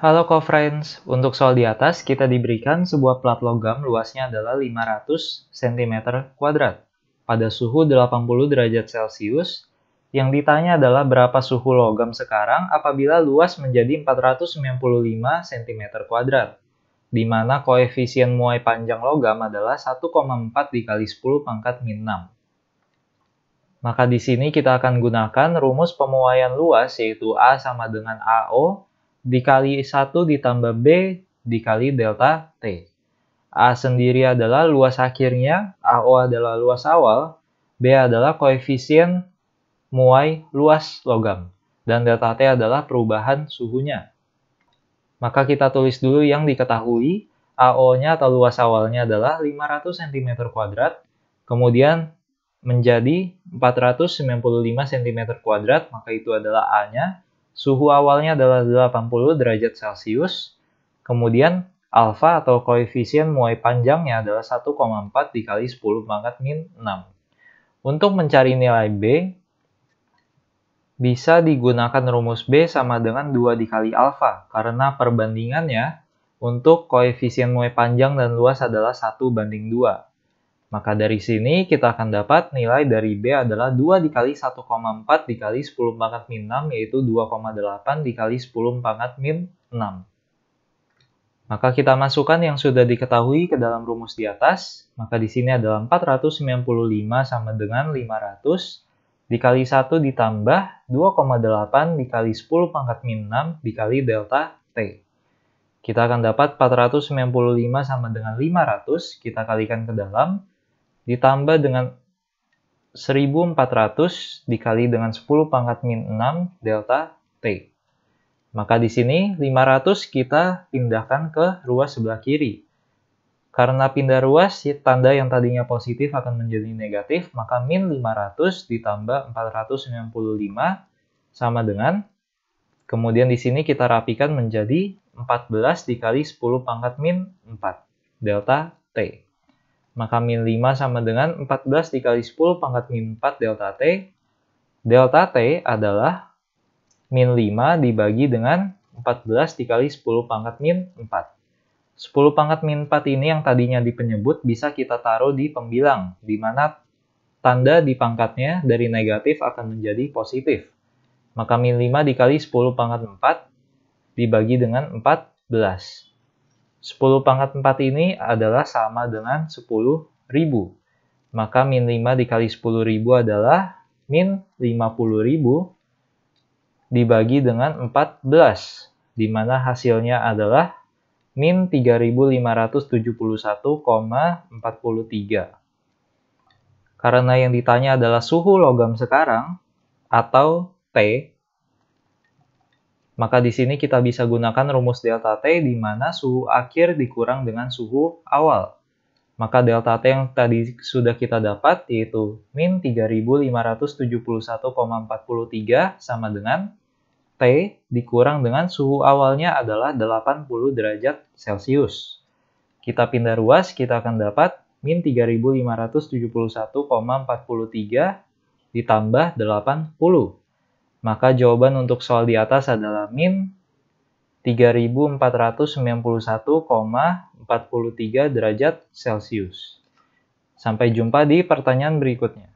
Halo co-friends, untuk soal di atas kita diberikan sebuah plat logam luasnya adalah 500 cm kuadrat pada suhu 80 derajat Celcius. Yang ditanya adalah berapa suhu logam sekarang apabila luas menjadi 495 cm kuadrat, di mana koefisien muai panjang logam adalah 1,4 dikali 10 pangkat min 6. Maka di sini kita akan gunakan rumus pemuaian luas yaitu A sama dengan AO dikali 1 ditambah B dikali delta T. A sendiri adalah luas akhirnya, AO adalah luas awal, B adalah koefisien muai luas logam, dan delta T adalah perubahan suhunya. Maka kita tulis dulu yang diketahui, AO-nya atau luas awalnya adalah 500 cm kuadrat, kemudian menjadi 495 cm kuadrat, maka itu adalah A-nya, Suhu awalnya adalah 80 derajat Celcius, kemudian alfa atau koefisien muai panjangnya adalah 1,4 dikali 10 pangkat min 6. Untuk mencari nilai B, bisa digunakan rumus B sama dengan 2 dikali alfa, karena perbandingannya untuk koefisien muai panjang dan luas adalah 1 banding 2. Maka dari sini kita akan dapat nilai dari B adalah 2 dikali 1,4 dikali 10 pangkat min 6 yaitu 2,8 dikali 10 pangkat min 6. Maka kita masukkan yang sudah diketahui ke dalam rumus di atas. Maka di sini adalah 495 sama dengan 500 dikali 1 ditambah 2,8 dikali 10 pangkat min 6 dikali delta T. Kita akan dapat 495 sama dengan 500, kita kalikan ke dalam, ditambah dengan 1400 dikali dengan 10 pangkat min 6 delta T. Maka di sini 500 kita pindahkan ke ruas sebelah kiri. Karena pindah ruas, ya, tanda yang tadinya positif akan menjadi negatif, maka min 500 ditambah 495 sama dengan, kemudian di sini kita rapikan menjadi 14 dikali 10 pangkat min 4, delta T. Maka min 5 sama dengan 14 dikali 10 pangkat min 4 delta T. Delta T adalah min 5 dibagi dengan 14 dikali 10 pangkat min 4. 10 pangkat min 4 ini yang tadinya di penyebut bisa kita taruh di pembilang, di mana tanda di pangkatnya dari negatif akan menjadi positif. Maka min 5 dikali 10 pangkat 4 dibagi dengan 14. 10 pangkat 4 ini adalah sama dengan 10 ribu. Maka min 5 dikali 10 ribu adalah min 50 ribu dibagi dengan 14, di mana hasilnya adalah min 3571,43. Karena yang ditanya adalah suhu logam sekarang atau T, maka di sini kita bisa gunakan rumus delta T di mana suhu akhir dikurang dengan suhu awal. Maka delta T yang tadi sudah kita dapat yaitu min 3571,43 sama dengan T dikurang dengan suhu awalnya adalah 80 derajat Celcius. Kita pindah ruas, kita akan dapat min 3571,43 ditambah 80. Maka jawaban untuk soal di atas adalah min 3491,43 derajat Celcius. Sampai jumpa di pertanyaan berikutnya.